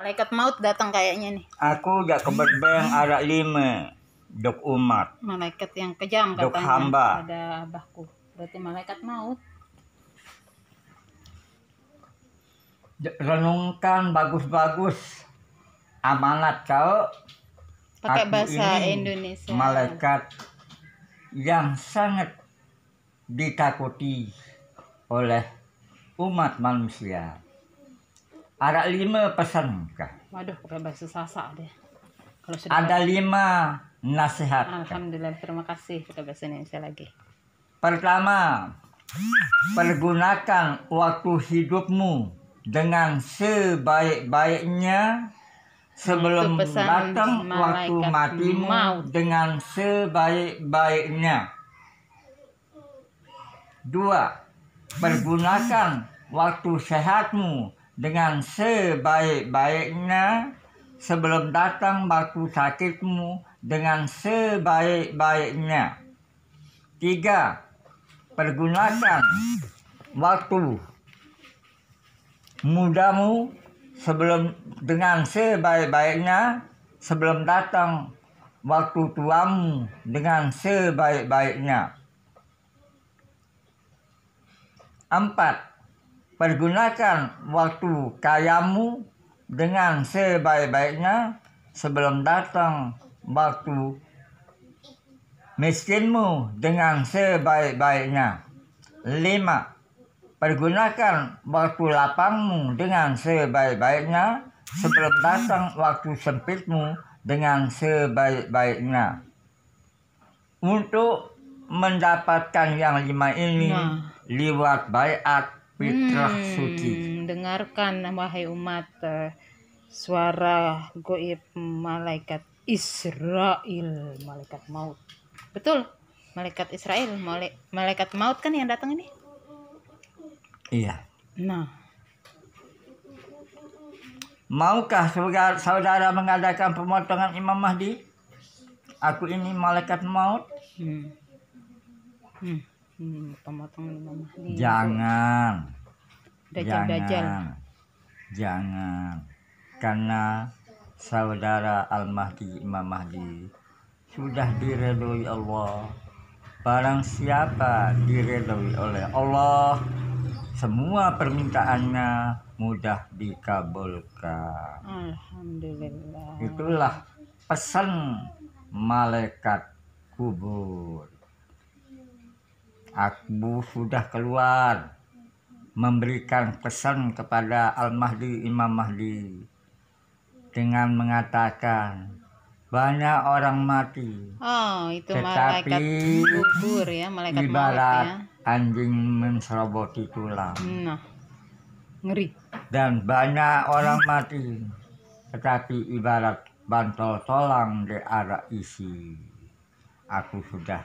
Malaikat maut datang kayaknya nih. Aku gak kebebeng hmm. arak lima. Dok umat. Malaikat yang kejam katanya. Dok hamba. Ada abahku. Berarti malaikat maut. Renungkan bagus-bagus amanat kau. Pakai bahasa Indonesia. Malaikat yang sangat ditakuti oleh umat manusia. Ada lima pesan kah? Waduh, pakai bahasa Sasak deh. Kalau sudah ada lima nasihat. Alhamdulillah, terima kasih pakai bahasa Indonesia lagi. Pertama, pergunakan waktu hidupmu dengan sebaik-baiknya sebelum datang waktu matimu maut. dengan sebaik-baiknya. Dua, pergunakan waktu sehatmu dengan sebaik-baiknya sebelum datang waktu sakitmu dengan sebaik-baiknya. Tiga, pergunakan waktu mudamu sebelum dengan sebaik-baiknya sebelum datang waktu tuamu dengan sebaik-baiknya. Empat, Pergunakan waktu kayamu dengan sebaik-baiknya sebelum datang waktu miskinmu dengan sebaik-baiknya. 5. Pergunakan waktu lapangmu dengan sebaik-baiknya sebelum datang waktu sempitmu dengan sebaik-baiknya. Untuk mendapatkan yang lima ini, nah. liwat bayat fitrah hmm, suci. Dengarkan wahai umat eh, suara goib malaikat Israel, malaikat maut. Betul, malaikat Israel, malaikat maut kan yang datang ini? Iya. Nah. Maukah saudara, saudara mengadakan pemotongan Imam Mahdi? Aku ini malaikat maut. Hmm. Hmm. Hmm, Jangan. Dajjal, jangan. Dajjal. Jangan. Karena saudara Al-Mahdi Imam Mahdi sudah diredoi Allah. Barang siapa diredoi oleh Allah, semua permintaannya mudah dikabulkan. Alhamdulillah. Itulah pesan malaikat kubur. Akbu sudah keluar memberikan pesan kepada Al-Mahdi Imam Mahdi dengan mengatakan banyak orang mati. Oh, itu Tetapi, malaikat ya, malaikat ibarat ya. anjing menseroboti tulang. Nah, ngeri. Dan banyak orang mati. Tetapi ibarat bantal tolang di arah isi. Aku sudah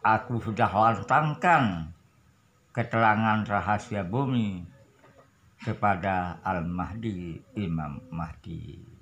aku sudah lantangkan keterangan rahasia bumi kepada Al-Mahdi, Imam Mahdi.